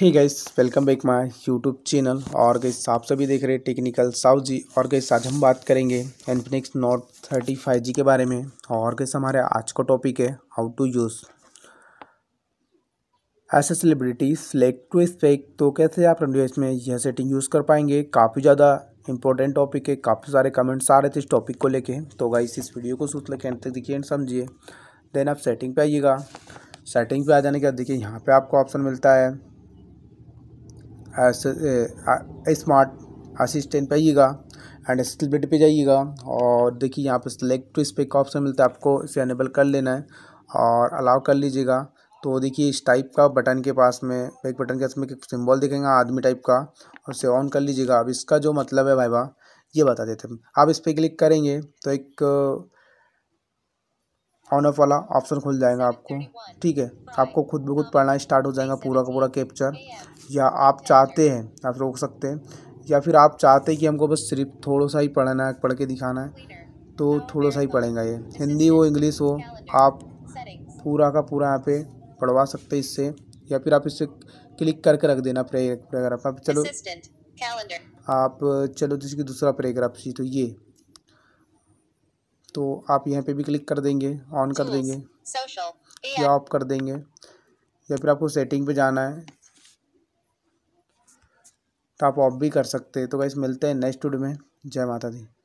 hey guys welcome back my YouTube channel और गई आप सभी देख रहे हैं टेक्निकल साउथ जी और गई आज हम बात करेंगे Infinix note thirty five G के बारे में और गई हमारे आज का टॉपिक है हाउ टू यूज़ ऐसे सेलिब्रिटी सेलेक्ट टू स्पेक तो कैसे आप रन में यह सेटिंग यूज़ कर पाएंगे काफ़ी ज़्यादा इंपॉर्टेंट टॉपिक है काफ़ी सारे कमेंट्स आ रहे थे इस टॉपिक को लेके तो गाइस इस वीडियो को सूच लेके एंड तक देखिए एंड समझिए देन आप सेटिंग पे आइएगा सेटिंग पे आ जाने के बाद देखिए यहाँ पे आपको ऑप्शन मिलता है स्मार्ट असिस्टेंट पे आइएगा एंड स्टिलबिलिटी पे जाइएगा और देखिए यहाँ पे सेलेक्ट टू स्पेक का ऑप्शन मिलता है आपको इसे अनेबल कर लेना है और अलाउ कर लीजिएगा तो देखिए इस टाइप का बटन के पास में एक बटन के पास में एक सिंबल दिखेगा आदमी टाइप का और उसे ऑन कर लीजिएगा अब इसका जो मतलब है भाई भाई ये बता देते हैं आप इस पर क्लिक करेंगे तो एक ऑन ऑफ वाला ऑप्शन खुल जाएगा आपको ठीक है आपको खुद ब खुद पढ़ना स्टार्ट हो जाएगा पूरा का पूरा कैप्चर या आप चाहते हैं आप रोक सकते हैं या फिर आप चाहते हैं कि हमको बस सिर्फ थोड़ा सा ही पढ़ना है पढ़ के दिखाना है तो थोड़ा सा ही पढ़ेगा ये हिंदी हो इंग्लिश हो आप पूरा का पूरा यहाँ पे पढ़वा सकते हैं इससे या फिर आप इससे क्लिक करके रख देना प्रेग्राफ आप चलो आप चलो जिसकी दूसरा पैराग्राफ चाहिए तो ये तो आप यहाँ पे भी क्लिक कर देंगे ऑन कर देंगे या ऑफ कर देंगे या फिर आपको सेटिंग पे जाना है तो आप ऑफ भी कर सकते हैं तो गाइस मिलते हैं नेक्स्ट वीडियो में जय माता दी